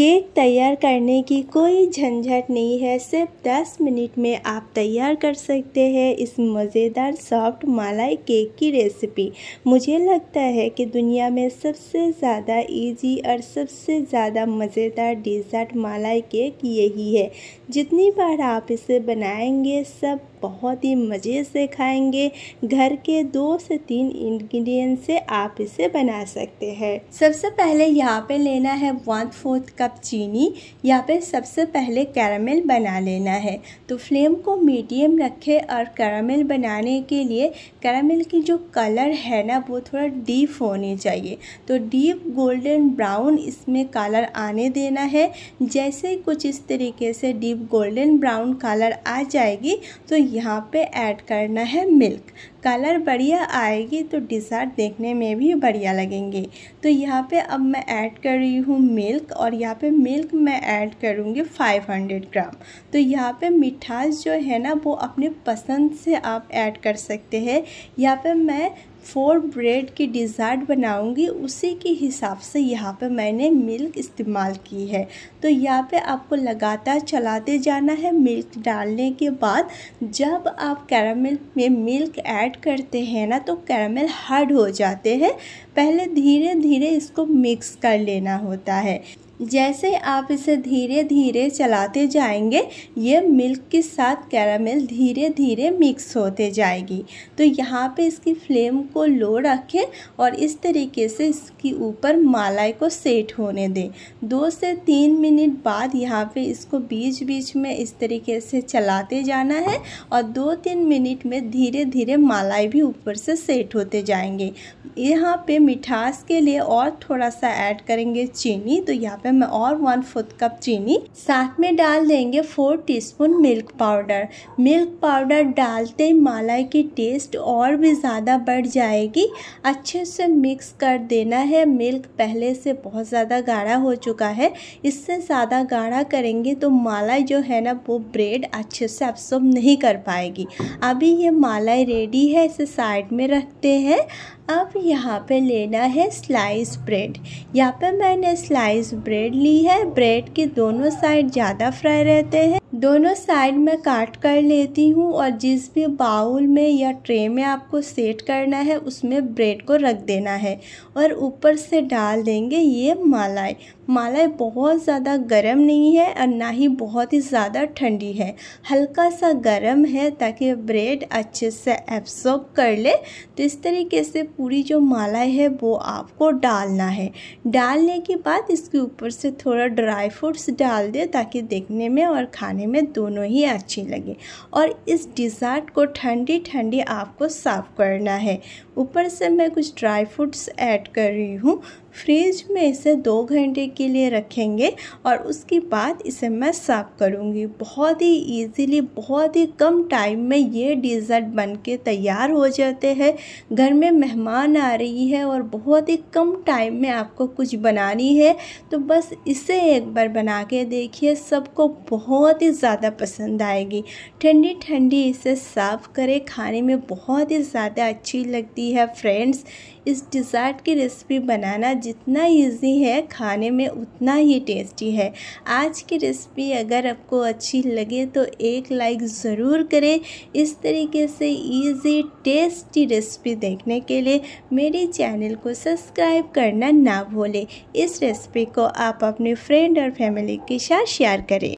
cake तैयार करने की कोई झंझट नहीं है सिर्फ 10 मिनट में आप तैयार कर सकते हैं इस मज़ेदार सॉफ्ट मलाई केक की रेसिपी मुझे लगता है कि दुनिया में सबसे ज़्यादा इजी और सबसे ज़्यादा मज़ेदार डिज़र्ट मलाई केक यही है जितनी बार आप इसे बनाएंगे सब बहुत ही मज़े से खाएंगे घर के दो से तीन इंग्रेडिएंट से आप इसे बना सकते हैं सबसे पहले यहाँ पे लेना है वन फोर्थ कप कप चीनी यहाँ पे सबसे पहले कैरामल बना लेना है तो फ्लेम को मीडियम रखें और कैरामल बनाने के लिए कैरामल की जो कलर है ना वो थोड़ा डीप होनी चाहिए तो डीप गोल्डन ब्राउन इसमें कलर आने देना है जैसे कुछ इस तरीके से डीप गोल्डन ब्राउन कलर आ जाएगी तो यहाँ पे ऐड करना है मिल्क कलर बढ़िया आएगी तो डिज़र्ट देखने में भी बढ़िया लगेंगे तो यहाँ पे अब मैं ऐड कर रही हूँ मिल्क और यहाँ यहाँ पे मिल्क मैं ऐड करूँगी 500 ग्राम तो यहाँ पे मिठास जो है ना वो अपने पसंद से आप ऐड कर सकते हैं यहाँ पे मैं फोर ब्रेड की डिज़र्ट बनाऊंगी उसी के हिसाब से यहाँ पे मैंने मिल्क इस्तेमाल की है तो यहाँ पे आपको लगातार चलाते जाना है मिल्क डालने के बाद जब आप कैरामल में मिल्क ऐड करते हैं ना तो कैरामल हार्ड हो जाते हैं पहले धीरे धीरे इसको मिक्स कर लेना होता है जैसे आप इसे धीरे धीरे चलाते जाएंगे ये मिल्क के साथ कैरामिल धीरे धीरे मिक्स होते जाएगी तो यहाँ पे इसकी फ्लेम को लो रखें और इस तरीके से इसकी ऊपर मालाई को सेट होने दें दो से तीन मिनट बाद यहाँ पे इसको बीच बीच में इस तरीके से चलाते जाना है और दो तीन मिनट में धीरे धीरे मालाई भी ऊपर से सेट होते जाएंगे यहाँ पर मिठास के लिए और थोड़ा सा ऐड करेंगे चीनी तो यहाँ पे मैं और वन फोर्थ कप चीनी साथ में डाल देंगे four teaspoon milk powder milk powder डालते ही मलाई की टेस्ट और भी ज़्यादा बढ़ जाएगी अच्छे से मिक्स कर देना है मिल्क पहले से बहुत ज़्यादा गाढ़ा हो चुका है इससे ज़्यादा गाढ़ा करेंगे तो मलाई जो है ना वो ब्रेड अच्छे से एब्सॉर्ब नहीं कर पाएगी अभी ये मलाई रेडी है इसे साइड में रखते हैं अब यहाँ पे लेना है स्लाइस ब्रेड यहाँ पे मैंने स्लाइस ब्रेड ब्रेड ली है ब्रेड के दोनों साइड ज़्यादा फ्राई रहते हैं दोनों साइड में काट कर लेती हूँ और जिस भी बाउल में या ट्रे में आपको सेट करना है उसमें ब्रेड को रख देना है और ऊपर से डाल देंगे ये मलाई माला बहुत ज़्यादा गर्म नहीं है और ना ही बहुत ही ज़्यादा ठंडी है हल्का सा गर्म है ताकि ब्रेड अच्छे से एब्सॉर्ब कर ले तो इस तरीके से पूरी जो माला है वो आपको डालना है डालने के बाद इसके ऊपर से थोड़ा ड्राई फ्रूट्स डाल दे ताकि देखने में और खाने में दोनों ही अच्छी लगे और इस डिज़र्ट को ठंडी ठंडी आपको साफ़ करना है ऊपर से मैं कुछ ड्राई फ्रूट्स ऐड कर रही हूँ फ्रिज में इसे दो घंटे के लिए रखेंगे और उसके बाद इसे मैं साफ़ करूँगी बहुत ही ईजीली बहुत ही कम टाइम में ये डिज़र्ट बन के तैयार हो जाते हैं घर में मेहमान आ रही है और बहुत ही कम टाइम में आपको कुछ बनानी है तो बस इसे एक बार बना के देखिए सबको बहुत ही ज़्यादा पसंद आएगी ठंडी ठंडी इसे सर्व करें खाने में बहुत ही ज़्यादा अच्छी लगती है फ्रेंड्स इस डिज़र्ट की रेसिपी बनाना जितना इजी है खाने में उतना ही टेस्टी है आज की रेसिपी अगर आपको अच्छी लगे तो एक लाइक ज़रूर करें इस तरीके से इजी टेस्टी रेसिपी देखने के लिए मेरे चैनल को सब्सक्राइब करना ना भूलें इस रेसिपी को आप अपने फ्रेंड और फैमिली के साथ शेयर करें